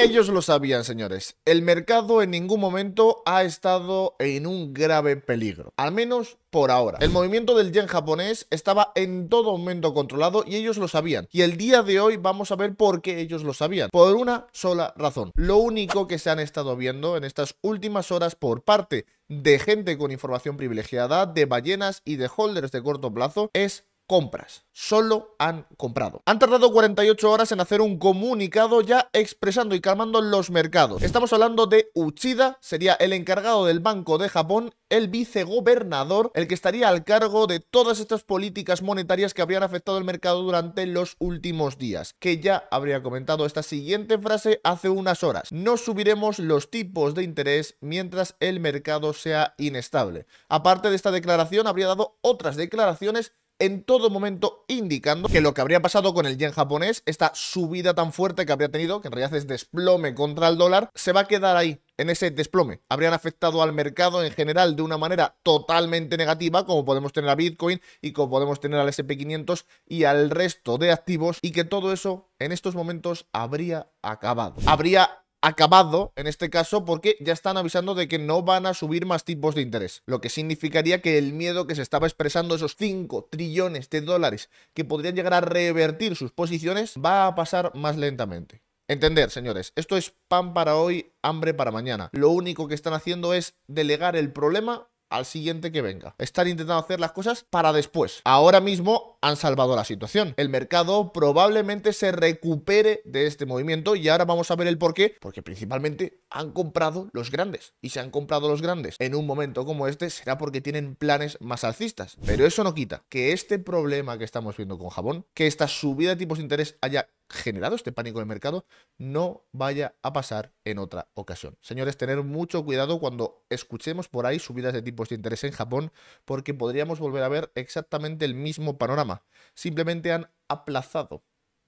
Ellos lo sabían, señores. El mercado en ningún momento ha estado en un grave peligro, al menos por ahora. El movimiento del yen japonés estaba en todo momento controlado y ellos lo sabían. Y el día de hoy vamos a ver por qué ellos lo sabían. Por una sola razón. Lo único que se han estado viendo en estas últimas horas por parte de gente con información privilegiada, de ballenas y de holders de corto plazo es compras. Solo han comprado. Han tardado 48 horas en hacer un comunicado ya expresando y calmando los mercados. Estamos hablando de Uchida, sería el encargado del Banco de Japón, el vicegobernador, el que estaría al cargo de todas estas políticas monetarias que habrían afectado el mercado durante los últimos días, que ya habría comentado esta siguiente frase hace unas horas. No subiremos los tipos de interés mientras el mercado sea inestable. Aparte de esta declaración, habría dado otras declaraciones en todo momento indicando que lo que habría pasado con el yen japonés, esta subida tan fuerte que habría tenido, que en realidad es desplome contra el dólar, se va a quedar ahí, en ese desplome. Habrían afectado al mercado en general de una manera totalmente negativa, como podemos tener a Bitcoin y como podemos tener al SP500 y al resto de activos, y que todo eso en estos momentos habría acabado. Habría acabado en este caso porque ya están avisando de que no van a subir más tipos de interés, lo que significaría que el miedo que se estaba expresando esos 5 trillones de dólares que podrían llegar a revertir sus posiciones va a pasar más lentamente. Entender, señores, esto es pan para hoy, hambre para mañana. Lo único que están haciendo es delegar el problema al siguiente que venga. Están intentando hacer las cosas para después. Ahora mismo han salvado la situación. El mercado probablemente se recupere de este movimiento y ahora vamos a ver el por qué. Porque principalmente han comprado los grandes. Y se han comprado los grandes en un momento como este será porque tienen planes más alcistas. Pero eso no quita que este problema que estamos viendo con Jabón, que esta subida de tipos de interés haya generado este pánico de mercado no vaya a pasar en otra ocasión. Señores, tener mucho cuidado cuando escuchemos por ahí subidas de tipos de interés en Japón porque podríamos volver a ver exactamente el mismo panorama. Simplemente han aplazado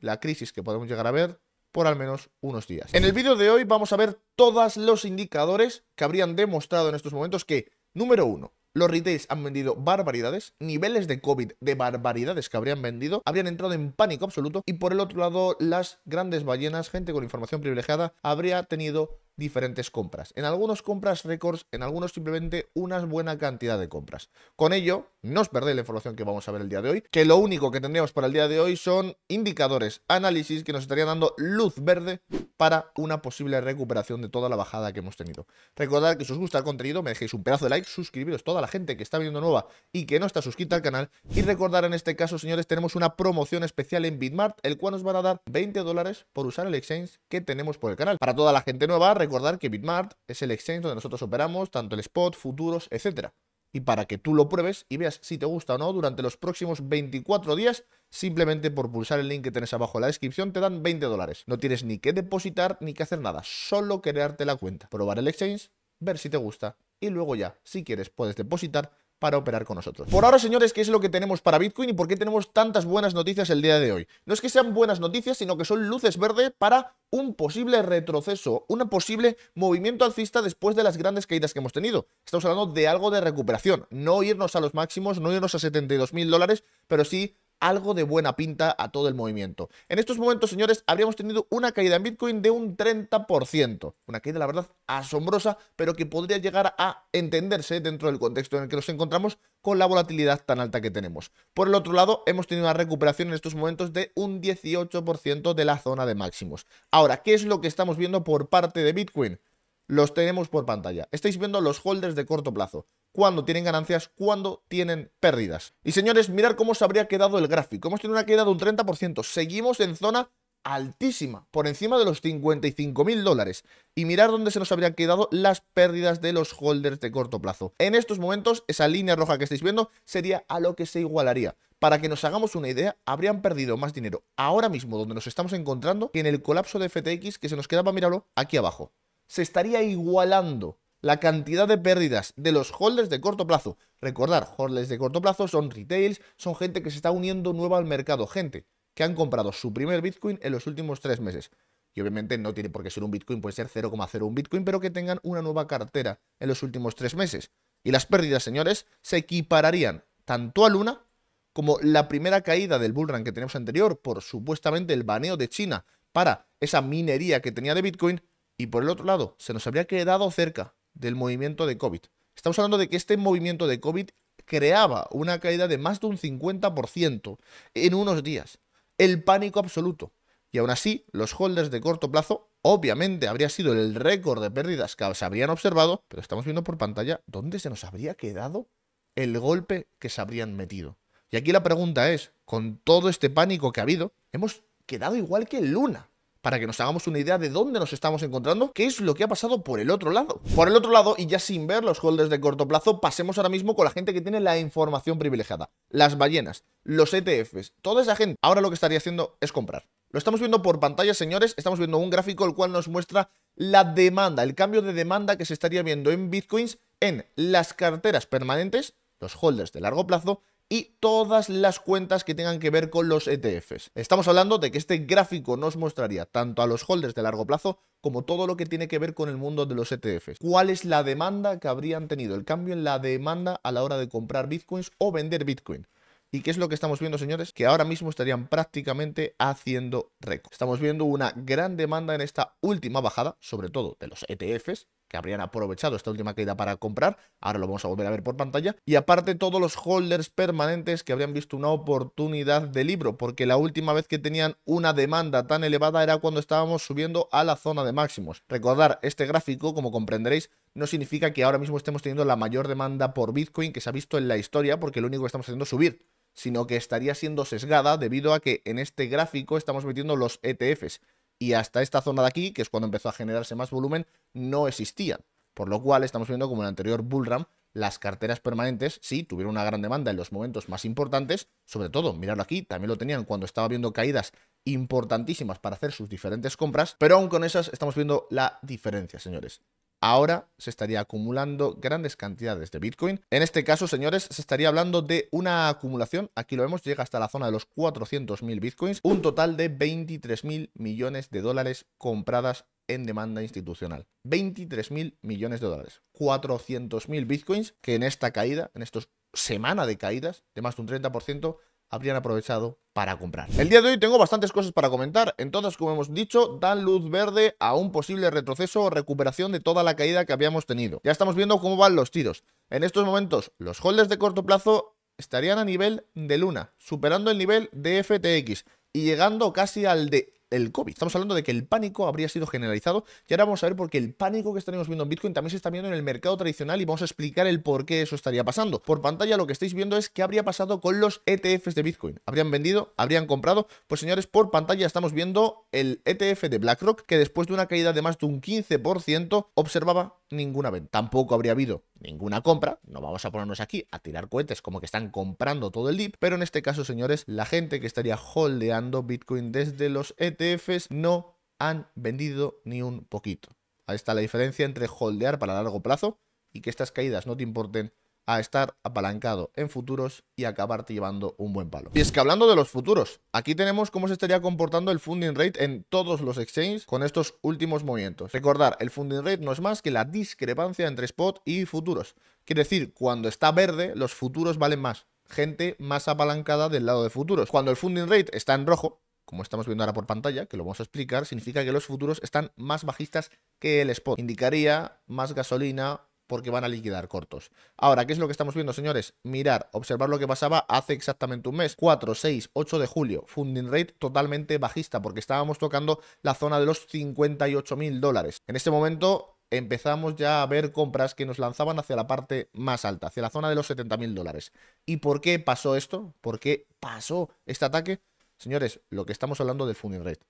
la crisis que podemos llegar a ver por al menos unos días. En el vídeo de hoy vamos a ver todos los indicadores que habrían demostrado en estos momentos que, número uno, los retails han vendido barbaridades, niveles de COVID de barbaridades que habrían vendido, habrían entrado en pánico absoluto y por el otro lado las grandes ballenas, gente con información privilegiada, habría tenido diferentes compras. En algunos compras récords, en algunos simplemente una buena cantidad de compras. Con ello, no os perdéis la información que vamos a ver el día de hoy, que lo único que tendríamos para el día de hoy son indicadores, análisis que nos estarían dando luz verde para una posible recuperación de toda la bajada que hemos tenido. Recordad que si os gusta el contenido, me dejéis un pedazo de like, suscribiros toda la gente que está viendo nueva y que no está suscrita al canal. Y recordar en este caso, señores, tenemos una promoción especial en Bitmart, el cual nos van a dar 20 dólares por usar el exchange que tenemos por el canal. Para toda la gente nueva, recordar que Bitmart es el exchange donde nosotros operamos tanto el spot, futuros, etc. Y para que tú lo pruebes y veas si te gusta o no durante los próximos 24 días, simplemente por pulsar el link que tenés abajo en la descripción te dan 20 dólares. No tienes ni que depositar ni que hacer nada, solo crearte la cuenta, probar el exchange, ver si te gusta y luego ya, si quieres, puedes depositar para operar con nosotros. Por ahora, señores, ¿qué es lo que tenemos para Bitcoin y por qué tenemos tantas buenas noticias el día de hoy? No es que sean buenas noticias, sino que son luces verdes para un posible retroceso, un posible movimiento alcista después de las grandes caídas que hemos tenido. Estamos hablando de algo de recuperación, no irnos a los máximos, no irnos a 72 mil dólares, pero sí algo de buena pinta a todo el movimiento. En estos momentos, señores, habríamos tenido una caída en Bitcoin de un 30%. Una caída, la verdad, asombrosa, pero que podría llegar a entenderse dentro del contexto en el que nos encontramos con la volatilidad tan alta que tenemos. Por el otro lado, hemos tenido una recuperación en estos momentos de un 18% de la zona de máximos. Ahora, ¿qué es lo que estamos viendo por parte de Bitcoin? los tenemos por pantalla. Estáis viendo los holders de corto plazo. Cuando tienen ganancias, cuando tienen pérdidas. Y señores, mirar cómo se habría quedado el gráfico. Hemos tenido una caída de un 30%. Seguimos en zona altísima, por encima de los 55 mil dólares. Y mirar dónde se nos habrían quedado las pérdidas de los holders de corto plazo. En estos momentos, esa línea roja que estáis viendo sería a lo que se igualaría. Para que nos hagamos una idea, habrían perdido más dinero ahora mismo donde nos estamos encontrando que en el colapso de FTX que se nos quedaba, mirarlo aquí abajo se estaría igualando la cantidad de pérdidas de los holders de corto plazo. Recordar, holders de corto plazo son retails, son gente que se está uniendo nueva al mercado, gente que han comprado su primer Bitcoin en los últimos tres meses. Y obviamente no tiene por qué ser un Bitcoin, puede ser 0,01 Bitcoin, pero que tengan una nueva cartera en los últimos tres meses. Y las pérdidas, señores, se equipararían tanto a Luna como la primera caída del bullrun que tenemos anterior por supuestamente el baneo de China para esa minería que tenía de Bitcoin y por el otro lado, se nos habría quedado cerca del movimiento de COVID. Estamos hablando de que este movimiento de COVID creaba una caída de más de un 50% en unos días. El pánico absoluto. Y aún así, los holders de corto plazo, obviamente habría sido el récord de pérdidas que se habrían observado, pero estamos viendo por pantalla dónde se nos habría quedado el golpe que se habrían metido. Y aquí la pregunta es, con todo este pánico que ha habido, hemos quedado igual que Luna para que nos hagamos una idea de dónde nos estamos encontrando, qué es lo que ha pasado por el otro lado. Por el otro lado, y ya sin ver los holders de corto plazo, pasemos ahora mismo con la gente que tiene la información privilegiada. Las ballenas, los ETFs, toda esa gente. Ahora lo que estaría haciendo es comprar. Lo estamos viendo por pantalla, señores. Estamos viendo un gráfico el cual nos muestra la demanda, el cambio de demanda que se estaría viendo en bitcoins en las carteras permanentes, los holders de largo plazo y todas las cuentas que tengan que ver con los ETFs. Estamos hablando de que este gráfico nos mostraría tanto a los holders de largo plazo como todo lo que tiene que ver con el mundo de los ETFs. ¿Cuál es la demanda que habrían tenido? El cambio en la demanda a la hora de comprar bitcoins o vender bitcoin. ¿Y qué es lo que estamos viendo, señores? Que ahora mismo estarían prácticamente haciendo récord. Estamos viendo una gran demanda en esta última bajada, sobre todo de los ETFs, que habrían aprovechado esta última caída para comprar. Ahora lo vamos a volver a ver por pantalla. Y aparte todos los holders permanentes que habrían visto una oportunidad de libro, porque la última vez que tenían una demanda tan elevada era cuando estábamos subiendo a la zona de máximos. Recordar, este gráfico, como comprenderéis, no significa que ahora mismo estemos teniendo la mayor demanda por Bitcoin que se ha visto en la historia, porque lo único que estamos haciendo es subir sino que estaría siendo sesgada debido a que en este gráfico estamos metiendo los ETFs y hasta esta zona de aquí, que es cuando empezó a generarse más volumen, no existían. Por lo cual estamos viendo como en el anterior bullram, las carteras permanentes sí tuvieron una gran demanda en los momentos más importantes, sobre todo, miradlo aquí, también lo tenían cuando estaba viendo caídas importantísimas para hacer sus diferentes compras, pero aún con esas estamos viendo la diferencia, señores ahora se estaría acumulando grandes cantidades de Bitcoin. En este caso, señores, se estaría hablando de una acumulación, aquí lo vemos, llega hasta la zona de los 400.000 Bitcoins, un total de 23.000 millones de dólares compradas en demanda institucional. 23.000 millones de dólares. 400.000 Bitcoins que en esta caída, en estos semana de caídas de más de un 30%, habrían aprovechado para comprar. El día de hoy tengo bastantes cosas para comentar, entonces como hemos dicho, dan luz verde a un posible retroceso o recuperación de toda la caída que habíamos tenido. Ya estamos viendo cómo van los tiros. En estos momentos, los holders de corto plazo estarían a nivel de Luna, superando el nivel de FTX y llegando casi al de el COVID. Estamos hablando de que el pánico habría sido generalizado y ahora vamos a ver por qué el pánico que estaremos viendo en Bitcoin también se está viendo en el mercado tradicional y vamos a explicar el por qué eso estaría pasando. Por pantalla lo que estáis viendo es qué habría pasado con los ETFs de Bitcoin. ¿Habrían vendido? ¿Habrían comprado? Pues señores, por pantalla estamos viendo el ETF de BlackRock que después de una caída de más de un 15% observaba ninguna venta. Tampoco habría habido ninguna compra. No vamos a ponernos aquí a tirar cohetes como que están comprando todo el dip, pero en este caso, señores, la gente que estaría holdeando Bitcoin desde los ETFs e no han vendido ni un poquito. Ahí está la diferencia entre holdear para largo plazo y que estas caídas no te importen a estar apalancado en futuros y acabarte llevando un buen palo. Y es que hablando de los futuros, aquí tenemos cómo se estaría comportando el funding rate en todos los exchanges con estos últimos movimientos. Recordar, el funding rate no es más que la discrepancia entre spot y futuros. Quiere decir, cuando está verde, los futuros valen más gente más apalancada del lado de futuros. Cuando el funding rate está en rojo, como estamos viendo ahora por pantalla, que lo vamos a explicar, significa que los futuros están más bajistas que el spot. Indicaría más gasolina porque van a liquidar cortos. Ahora, ¿qué es lo que estamos viendo, señores? Mirar, observar lo que pasaba hace exactamente un mes. 4, 6, 8 de julio. Funding rate totalmente bajista porque estábamos tocando la zona de los 58 mil dólares. En este momento empezamos ya a ver compras que nos lanzaban hacia la parte más alta, hacia la zona de los 70 mil dólares. ¿Y por qué pasó esto? ¿Por qué pasó este ataque? Señores, lo que estamos hablando del funding rate.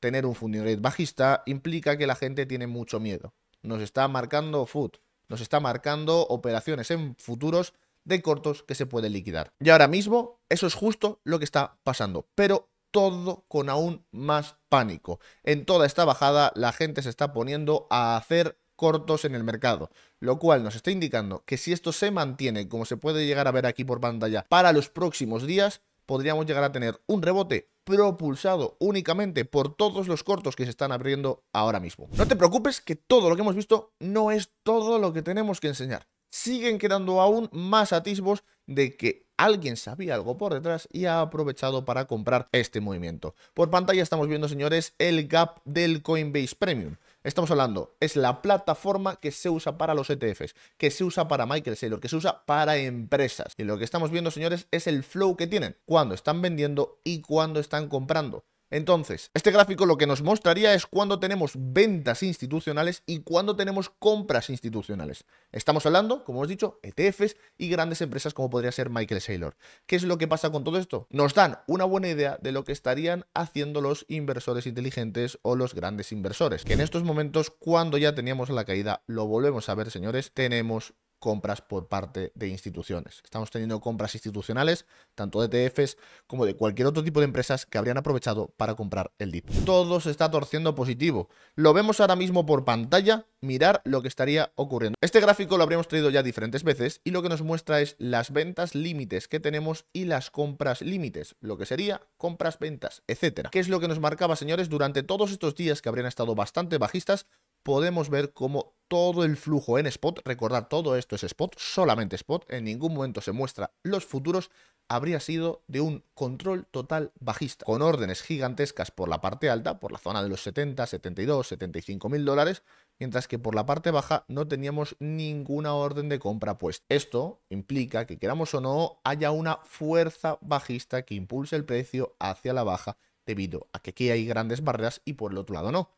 Tener un funding rate bajista implica que la gente tiene mucho miedo. Nos está marcando food, nos está marcando operaciones en futuros de cortos que se pueden liquidar. Y ahora mismo eso es justo lo que está pasando, pero todo con aún más pánico. En toda esta bajada la gente se está poniendo a hacer cortos en el mercado, lo cual nos está indicando que si esto se mantiene, como se puede llegar a ver aquí por pantalla, para los próximos días, podríamos llegar a tener un rebote propulsado únicamente por todos los cortos que se están abriendo ahora mismo. No te preocupes que todo lo que hemos visto no es todo lo que tenemos que enseñar. Siguen quedando aún más atisbos de que alguien sabía algo por detrás y ha aprovechado para comprar este movimiento. Por pantalla estamos viendo, señores, el gap del Coinbase Premium. Estamos hablando, es la plataforma que se usa para los ETFs, que se usa para Michael Saylor, que se usa para empresas. Y lo que estamos viendo, señores, es el flow que tienen cuando están vendiendo y cuando están comprando. Entonces, este gráfico lo que nos mostraría es cuando tenemos ventas institucionales y cuando tenemos compras institucionales. Estamos hablando, como he dicho, ETFs y grandes empresas como podría ser Michael Saylor. ¿Qué es lo que pasa con todo esto? Nos dan una buena idea de lo que estarían haciendo los inversores inteligentes o los grandes inversores. Que en estos momentos, cuando ya teníamos la caída, lo volvemos a ver, señores, tenemos compras por parte de instituciones. Estamos teniendo compras institucionales, tanto de ETFs como de cualquier otro tipo de empresas que habrían aprovechado para comprar el dip. Todo se está torciendo positivo. Lo vemos ahora mismo por pantalla, mirar lo que estaría ocurriendo. Este gráfico lo habríamos traído ya diferentes veces y lo que nos muestra es las ventas límites que tenemos y las compras límites, lo que sería compras, ventas, etcétera. ¿Qué es lo que nos marcaba, señores, durante todos estos días que habrían estado bastante bajistas? podemos ver cómo todo el flujo en spot, recordar todo esto es spot, solamente spot, en ningún momento se muestra los futuros, habría sido de un control total bajista, con órdenes gigantescas por la parte alta, por la zona de los 70, 72, 75 mil dólares, mientras que por la parte baja no teníamos ninguna orden de compra puesta. Esto implica que queramos o no, haya una fuerza bajista que impulse el precio hacia la baja debido a que aquí hay grandes barreras y por el otro lado no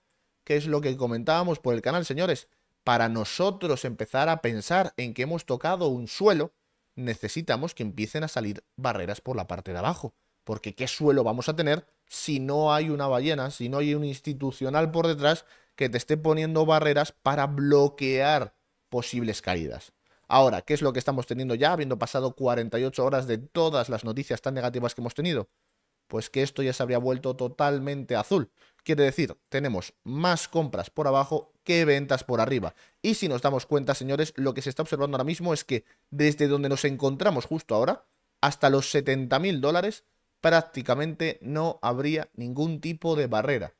que es lo que comentábamos por el canal, señores. Para nosotros empezar a pensar en que hemos tocado un suelo, necesitamos que empiecen a salir barreras por la parte de abajo. Porque ¿qué suelo vamos a tener si no hay una ballena, si no hay un institucional por detrás que te esté poniendo barreras para bloquear posibles caídas? Ahora, ¿qué es lo que estamos teniendo ya, habiendo pasado 48 horas de todas las noticias tan negativas que hemos tenido? Pues que esto ya se habría vuelto totalmente azul. Quiere decir, tenemos más compras por abajo que ventas por arriba. Y si nos damos cuenta, señores, lo que se está observando ahora mismo es que desde donde nos encontramos justo ahora, hasta los 70.000 dólares, prácticamente no habría ningún tipo de barrera.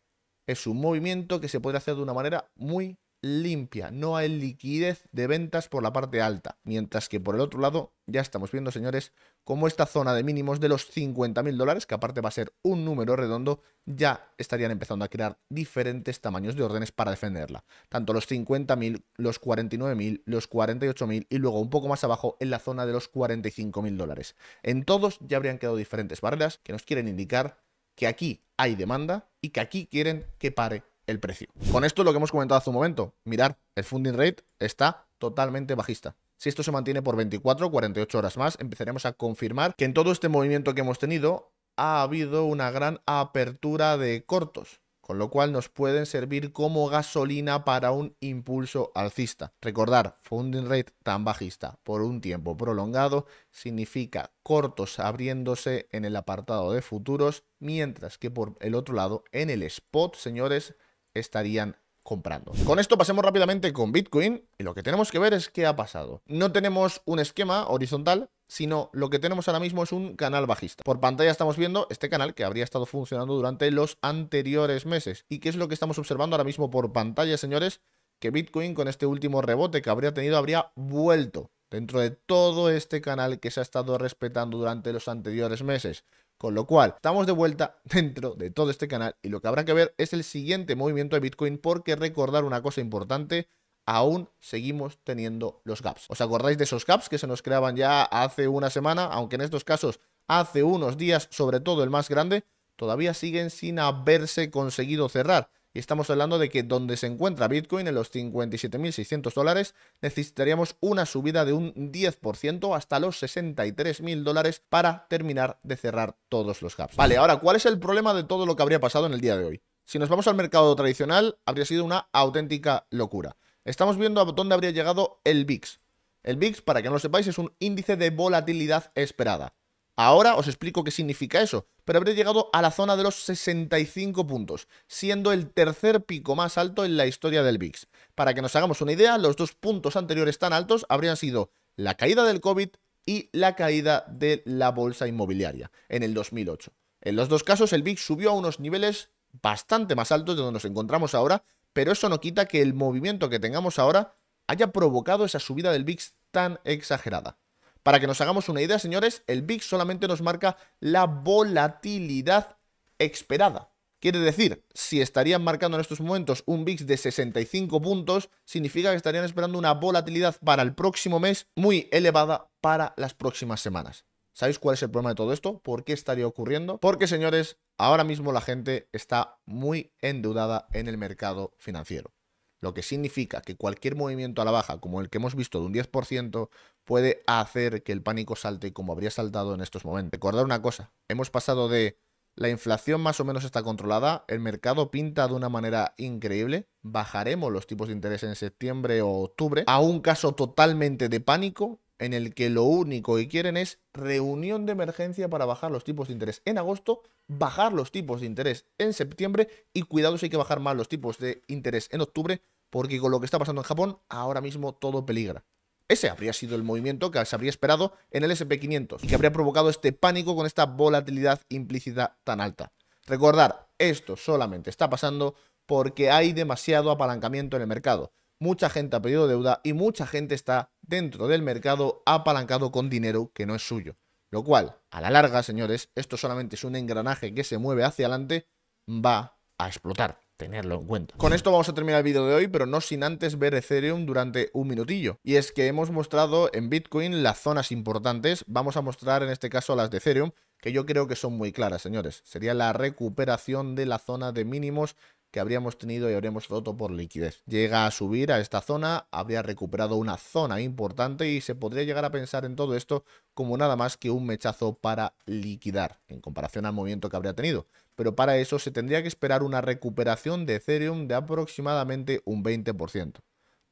Es un movimiento que se puede hacer de una manera muy limpia, no hay liquidez de ventas por la parte alta, mientras que por el otro lado ya estamos viendo, señores, cómo esta zona de mínimos de los 50.000 dólares, que aparte va a ser un número redondo, ya estarían empezando a crear diferentes tamaños de órdenes para defenderla. Tanto los 50.000, los 49.000, los 48.000 y luego un poco más abajo en la zona de los 45.000 dólares. En todos ya habrían quedado diferentes barreras que nos quieren indicar que aquí hay demanda y que aquí quieren que pare precio. Con esto lo que hemos comentado hace un momento. Mirar, el funding rate está totalmente bajista. Si esto se mantiene por 24 48 horas más, empezaremos a confirmar que en todo este movimiento que hemos tenido ha habido una gran apertura de cortos con lo cual nos pueden servir como gasolina para un impulso alcista. Recordar, funding rate tan bajista por un tiempo prolongado significa cortos abriéndose en el apartado de futuros, mientras que por el otro lado, en el spot, señores, estarían comprando. Con esto pasemos rápidamente con Bitcoin y lo que tenemos que ver es qué ha pasado. No tenemos un esquema horizontal, sino lo que tenemos ahora mismo es un canal bajista. Por pantalla estamos viendo este canal que habría estado funcionando durante los anteriores meses. ¿Y qué es lo que estamos observando ahora mismo por pantalla, señores? Que Bitcoin con este último rebote que habría tenido habría vuelto dentro de todo este canal que se ha estado respetando durante los anteriores meses. Con lo cual, estamos de vuelta dentro de todo este canal y lo que habrá que ver es el siguiente movimiento de Bitcoin porque recordar una cosa importante, aún seguimos teniendo los gaps. ¿Os acordáis de esos gaps que se nos creaban ya hace una semana? Aunque en estos casos hace unos días, sobre todo el más grande, todavía siguen sin haberse conseguido cerrar. Y estamos hablando de que donde se encuentra Bitcoin en los 57.600 dólares, necesitaríamos una subida de un 10% hasta los 63.000 dólares para terminar de cerrar todos los gaps. Vale, ahora, ¿cuál es el problema de todo lo que habría pasado en el día de hoy? Si nos vamos al mercado tradicional, habría sido una auténtica locura. Estamos viendo a dónde habría llegado el VIX. El VIX, para que no lo sepáis, es un índice de volatilidad esperada. Ahora os explico qué significa eso, pero habré llegado a la zona de los 65 puntos, siendo el tercer pico más alto en la historia del VIX. Para que nos hagamos una idea, los dos puntos anteriores tan altos habrían sido la caída del COVID y la caída de la bolsa inmobiliaria en el 2008. En los dos casos el VIX subió a unos niveles bastante más altos de donde nos encontramos ahora, pero eso no quita que el movimiento que tengamos ahora haya provocado esa subida del VIX tan exagerada. Para que nos hagamos una idea, señores, el VIX solamente nos marca la volatilidad esperada. Quiere decir, si estarían marcando en estos momentos un VIX de 65 puntos, significa que estarían esperando una volatilidad para el próximo mes muy elevada para las próximas semanas. ¿Sabéis cuál es el problema de todo esto? ¿Por qué estaría ocurriendo? Porque, señores, ahora mismo la gente está muy endeudada en el mercado financiero lo que significa que cualquier movimiento a la baja, como el que hemos visto de un 10%, puede hacer que el pánico salte como habría saltado en estos momentos. Recordar una cosa, hemos pasado de la inflación más o menos está controlada, el mercado pinta de una manera increíble, bajaremos los tipos de interés en septiembre o octubre, a un caso totalmente de pánico en el que lo único que quieren es reunión de emergencia para bajar los tipos de interés en agosto, bajar los tipos de interés en septiembre y cuidado si hay que bajar más los tipos de interés en octubre, porque con lo que está pasando en Japón ahora mismo todo peligra. Ese habría sido el movimiento que se habría esperado en el SP500 y que habría provocado este pánico con esta volatilidad implícita tan alta. Recordar, esto solamente está pasando porque hay demasiado apalancamiento en el mercado. Mucha gente ha pedido deuda y mucha gente está dentro del mercado apalancado con dinero que no es suyo. Lo cual, a la larga, señores, esto solamente es un engranaje que se mueve hacia adelante, va a explotar. Tenerlo en cuenta. Con esto vamos a terminar el vídeo de hoy, pero no sin antes ver Ethereum durante un minutillo. Y es que hemos mostrado en Bitcoin las zonas importantes, vamos a mostrar en este caso las de Ethereum, que yo creo que son muy claras, señores. Sería la recuperación de la zona de mínimos que habríamos tenido y habríamos roto por liquidez. Llega a subir a esta zona, habría recuperado una zona importante y se podría llegar a pensar en todo esto como nada más que un mechazo para liquidar, en comparación al movimiento que habría tenido. Pero para eso se tendría que esperar una recuperación de Ethereum de aproximadamente un 20%.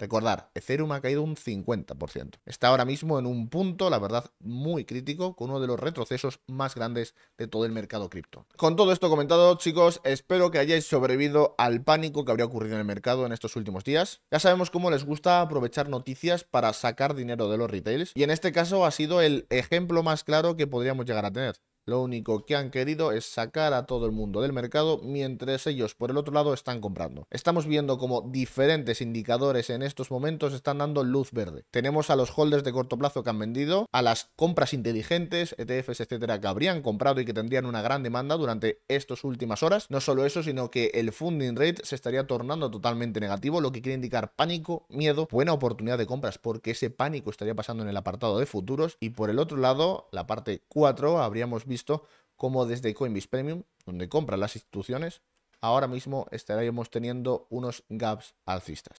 Recordar, Ethereum ha caído un 50%. Está ahora mismo en un punto, la verdad, muy crítico, con uno de los retrocesos más grandes de todo el mercado cripto. Con todo esto comentado, chicos, espero que hayáis sobrevivido al pánico que habría ocurrido en el mercado en estos últimos días. Ya sabemos cómo les gusta aprovechar noticias para sacar dinero de los retails, y en este caso ha sido el ejemplo más claro que podríamos llegar a tener. Lo único que han querido es sacar a todo el mundo del mercado mientras ellos por el otro lado están comprando. Estamos viendo como diferentes indicadores en estos momentos están dando luz verde. Tenemos a los holders de corto plazo que han vendido, a las compras inteligentes, ETFs, etcétera, que habrían comprado y que tendrían una gran demanda durante estas últimas horas. No solo eso, sino que el funding rate se estaría tornando totalmente negativo, lo que quiere indicar pánico, miedo, buena oportunidad de compras, porque ese pánico estaría pasando en el apartado de futuros. Y por el otro lado, la parte 4, habríamos visto como desde Coinbase Premium, donde compran las instituciones, ahora mismo estaríamos teniendo unos gaps alcistas.